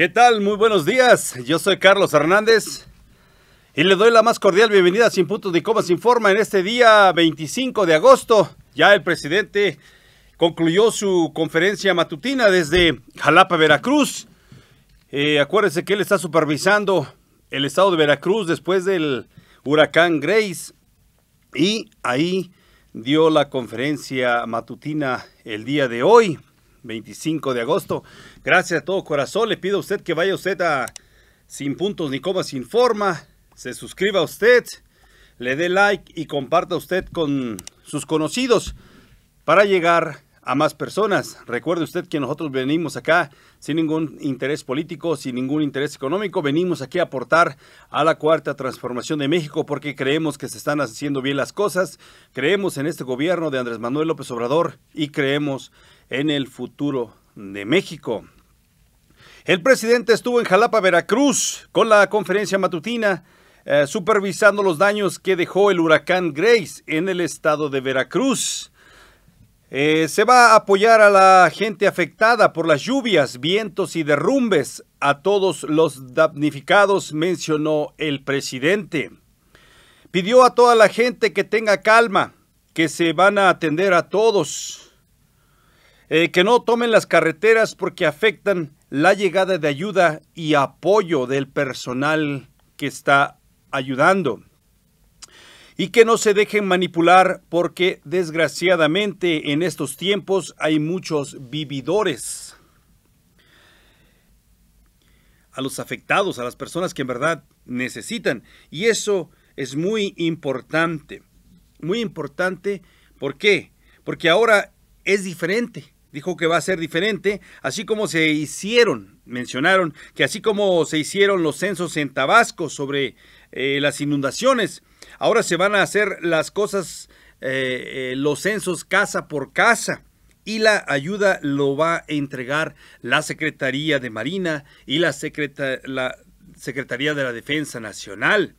¿Qué tal? Muy buenos días. Yo soy Carlos Hernández y le doy la más cordial bienvenida a Sin Puntos de Comas Informa en este día 25 de agosto. Ya el presidente concluyó su conferencia matutina desde Jalapa, Veracruz. Eh, acuérdense que él está supervisando el estado de Veracruz después del huracán Grace y ahí dio la conferencia matutina el día de hoy. 25 de agosto. Gracias a todo corazón. Le pido a usted que vaya usted a Sin Puntos ni Comas Sin Forma. Se suscriba a usted. Le dé like y comparta usted con sus conocidos para llegar a más personas. Recuerde usted que nosotros venimos acá sin ningún interés político, sin ningún interés económico. Venimos aquí a aportar a la cuarta transformación de México porque creemos que se están haciendo bien las cosas. Creemos en este gobierno de Andrés Manuel López Obrador y creemos en el futuro de México. El presidente estuvo en Jalapa, Veracruz, con la conferencia matutina, eh, supervisando los daños que dejó el huracán Grace en el estado de Veracruz. Eh, se va a apoyar a la gente afectada por las lluvias, vientos y derrumbes, a todos los damnificados, mencionó el presidente. Pidió a toda la gente que tenga calma, que se van a atender a todos. Eh, que no tomen las carreteras porque afectan la llegada de ayuda y apoyo del personal que está ayudando. Y que no se dejen manipular porque desgraciadamente en estos tiempos hay muchos vividores. A los afectados, a las personas que en verdad necesitan. Y eso es muy importante. Muy importante. ¿Por qué? Porque ahora es diferente dijo que va a ser diferente, así como se hicieron, mencionaron que así como se hicieron los censos en Tabasco sobre eh, las inundaciones, ahora se van a hacer las cosas, eh, eh, los censos casa por casa. Y la ayuda lo va a entregar la Secretaría de Marina y la, la Secretaría de la Defensa Nacional.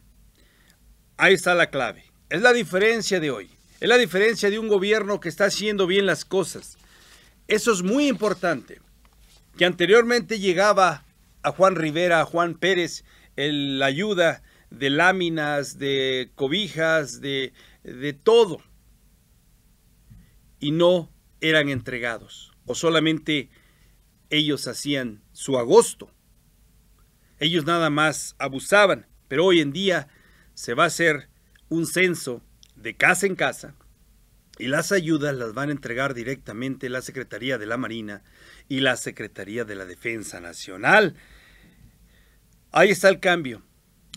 Ahí está la clave. Es la diferencia de hoy. Es la diferencia de un gobierno que está haciendo bien las cosas eso es muy importante. Que anteriormente llegaba a Juan Rivera, a Juan Pérez, la ayuda de láminas, de cobijas, de, de todo. Y no eran entregados. O solamente ellos hacían su agosto. Ellos nada más abusaban. Pero hoy en día se va a hacer un censo de casa en casa y las ayudas las van a entregar directamente la Secretaría de la Marina y la Secretaría de la Defensa Nacional. Ahí está el cambio.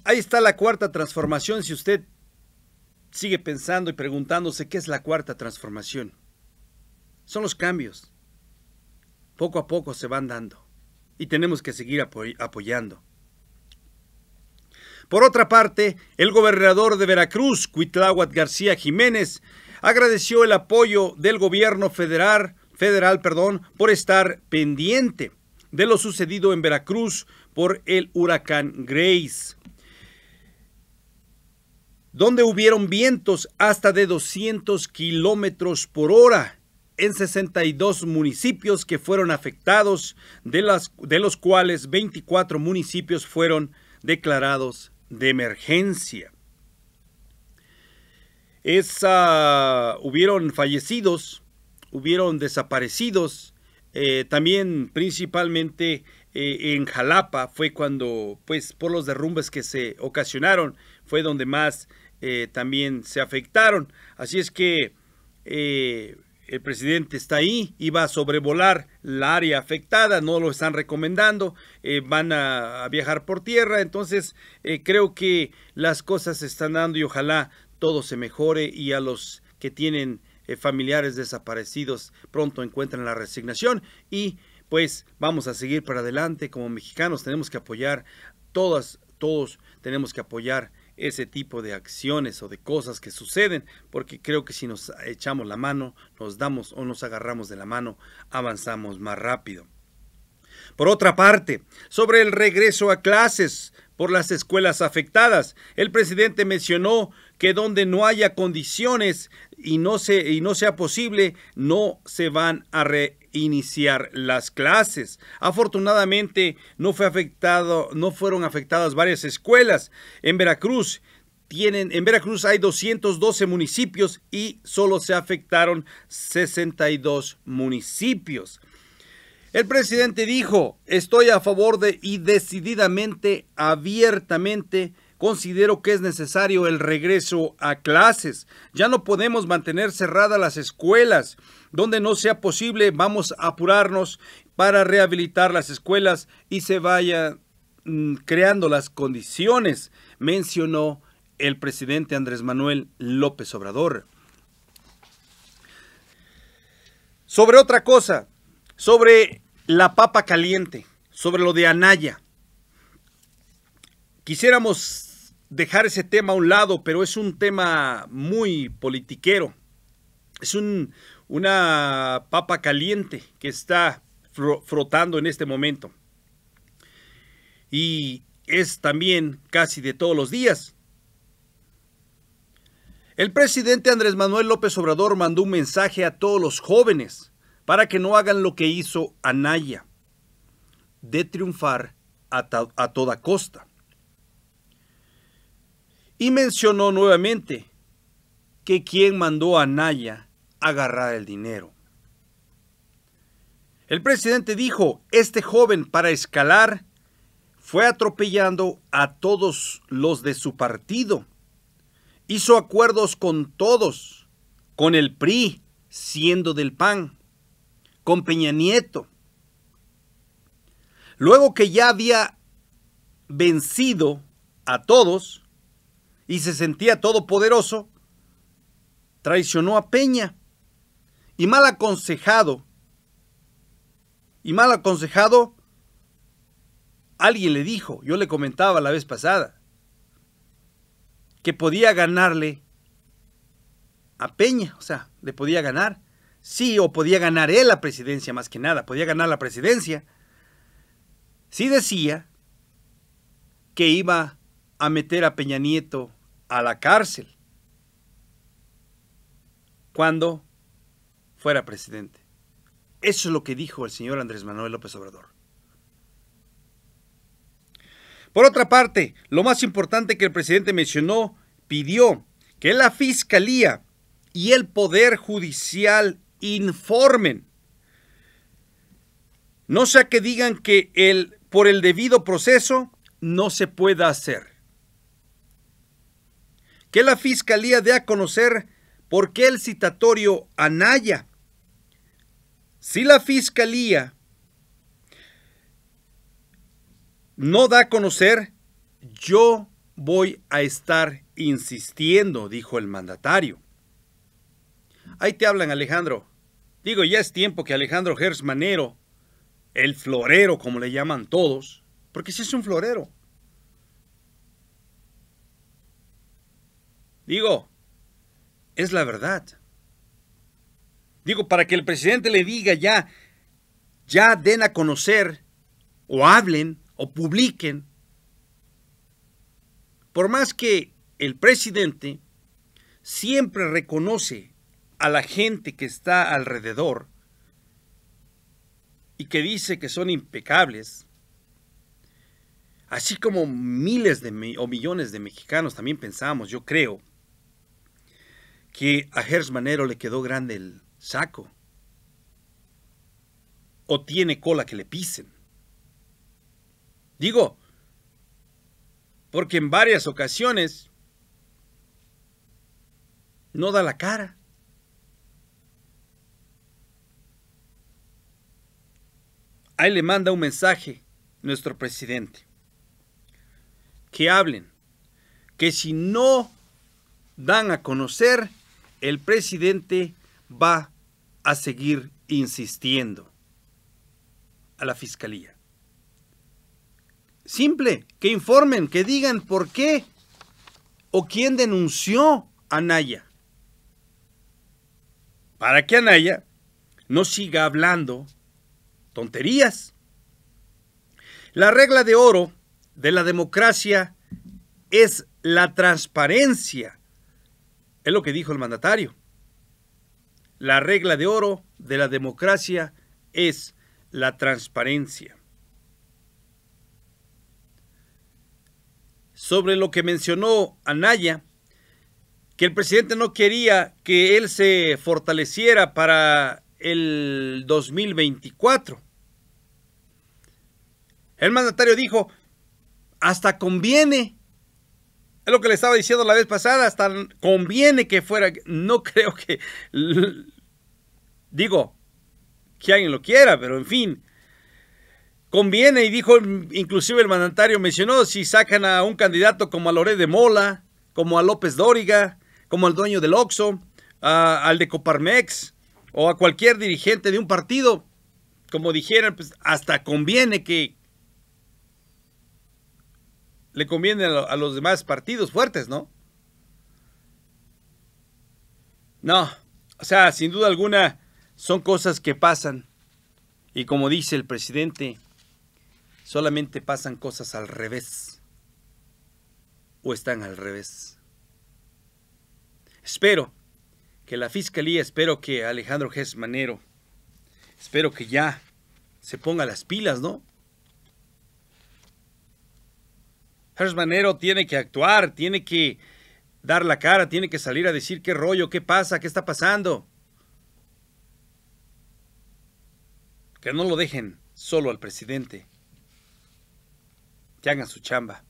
Ahí está la cuarta transformación. Si usted sigue pensando y preguntándose qué es la cuarta transformación, son los cambios. Poco a poco se van dando y tenemos que seguir apoyando. Por otra parte, el gobernador de Veracruz, Cuitláhuac García Jiménez, agradeció el apoyo del gobierno federal, federal perdón, por estar pendiente de lo sucedido en Veracruz por el huracán Grace, donde hubieron vientos hasta de 200 kilómetros por hora en 62 municipios que fueron afectados, de, de los cuales 24 municipios fueron declarados de emergencia es, hubieron fallecidos, hubieron desaparecidos, eh, también principalmente eh, en Jalapa fue cuando, pues por los derrumbes que se ocasionaron, fue donde más eh, también se afectaron. Así es que el presidente está ahí, iba a sobrevolar la área afectada, no lo están recomendando, van a, a, viajar por tierra, entonces creo que las cosas se están dando y ojalá todo se mejore y a los que tienen eh, familiares desaparecidos pronto encuentran la resignación y pues vamos a seguir para adelante como mexicanos tenemos que apoyar todas todos tenemos que apoyar ese tipo de acciones o de cosas que suceden, porque creo que si nos echamos la mano, nos damos o nos agarramos de la mano, avanzamos más rápido. Por otra parte, sobre el regreso a clases, por las escuelas afectadas. El presidente mencionó que donde no haya condiciones y no, y no sea posible, no se van a reiniciar las clases. Afortunadamente, no, fue afectado, no fueron afectadas varias escuelas en Veracruz. Tienen, en Veracruz hay 212 municipios y solo se afectaron 62 municipios. El presidente dijo, estoy a favor de y decididamente, abiertamente, considero que es necesario el regreso a clases. Ya no podemos mantener cerradas las escuelas. Donde no sea posible, vamos a apurarnos para rehabilitar las escuelas y se vayan mm, creando las condiciones, mencionó el presidente Andrés Manuel López Obrador. Sobre otra cosa, sobre la papa caliente, sobre lo de Anaya. Quisiéramos dejar ese tema a un lado, pero es un tema muy politiquero. Es una papa caliente que está frotando en este momento. Y es también casi de todos los días. El presidente Andrés Manuel López Obrador mandó un mensaje a todos los jóvenes para que no hagan lo que hizo Anaya, de triunfar a, toda costa. Y mencionó nuevamente que quien mandó a Anaya agarrar el dinero. El presidente dijo, este joven para escalar fue atropellando a todos los de su partido. Hizo acuerdos con todos, con el PRI, siendo del PAN con Peña Nieto. Luego que ya había vencido a todos y se sentía todopoderoso, traicionó a Peña y mal aconsejado. Y mal aconsejado, alguien le dijo, yo le comentaba la vez pasada, que podía ganarle a Peña, o sea, le podía ganar. Sí, o podía ganar él la presidencia más que nada, podía ganar la presidencia. Sí decía que iba a meter a Peña Nieto a la cárcel cuando fuera presidente. Eso es lo que dijo el señor Andrés Manuel López Obrador. Por otra parte, lo más importante que el presidente mencionó, pidió que la Fiscalía y el Poder Judicial informen. No sea que digan que el, por el debido proceso no se pueda hacer. Que la fiscalía dé a conocer por qué el citatorio Anaya. Si la fiscalía no da a conocer, yo voy a estar insistiendo, dijo el mandatario. Ahí te hablan, Alejandro. Digo, ya es tiempo que Alejandro Gersmanero, Manero, el florero como le llaman todos, porque si sí es un florero. Digo, es la verdad. Digo, para que el presidente le diga ya, ya den a conocer, o hablen, o publiquen. Por más que el presidente siempre reconoce a la gente que está alrededor y que dice que son impecables, así como miles de, o millones de mexicanos también pensamos, yo creo, que a Gers Manero le quedó grande el saco o tiene cola que le pisen. Digo, porque en varias ocasiones no da la cara. Ahí le manda un mensaje nuestro presidente. Que hablen. Que si no dan a conocer, el presidente va a seguir insistiendo a la fiscalía. Simple, que informen, que digan por qué o quién denunció a Naya. Para que Anaya no siga hablando tonterías. La regla de oro de la democracia es la transparencia. Es lo que dijo el mandatario. La regla de oro de la democracia es la transparencia. Sobre lo que mencionó Anaya, que el presidente no quería que él se fortaleciera para el 2024. El mandatario dijo, hasta conviene. Es lo que le estaba diciendo la vez pasada, hasta conviene que fuera. No creo que... Digo, que alguien lo quiera, pero en fin. Conviene, y dijo inclusive el mandatario, mencionó si sacan a un candidato como a Loré de Mola, como a López Dóriga, como al dueño del Oxxo, al de Coparmex, o a cualquier dirigente de un partido, como dijera pues hasta conviene que, le conviene a, los demás partidos fuertes, ¿no? No, o sea, sin duda alguna son cosas que pasan. Y como dice el presidente, solamente pasan cosas al revés. O están al revés. Espero que la fiscalía, espero que Alejandro Gess Manero, espero que ya se ponga las pilas, ¿no? Harris Manero tiene que actuar, tiene que dar la cara, tiene que salir a decir qué rollo, qué pasa, qué está pasando. Que no lo dejen solo al presidente. Que hagan su chamba.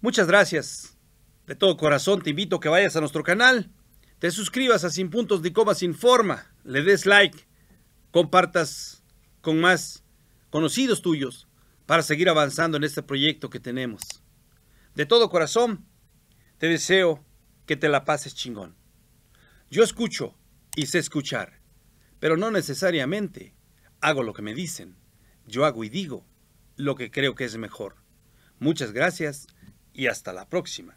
Muchas gracias. De todo corazón te invito a que vayas a nuestro canal, te suscribas a Sin Puntos de Sin Informa, le des like, compartas con más conocidos tuyos para seguir avanzando en este proyecto que tenemos. De todo corazón, te deseo que te la pases chingón. Yo escucho y sé escuchar, pero no necesariamente hago lo que me dicen. Yo hago y digo lo que creo que es mejor. Muchas gracias y hasta la próxima.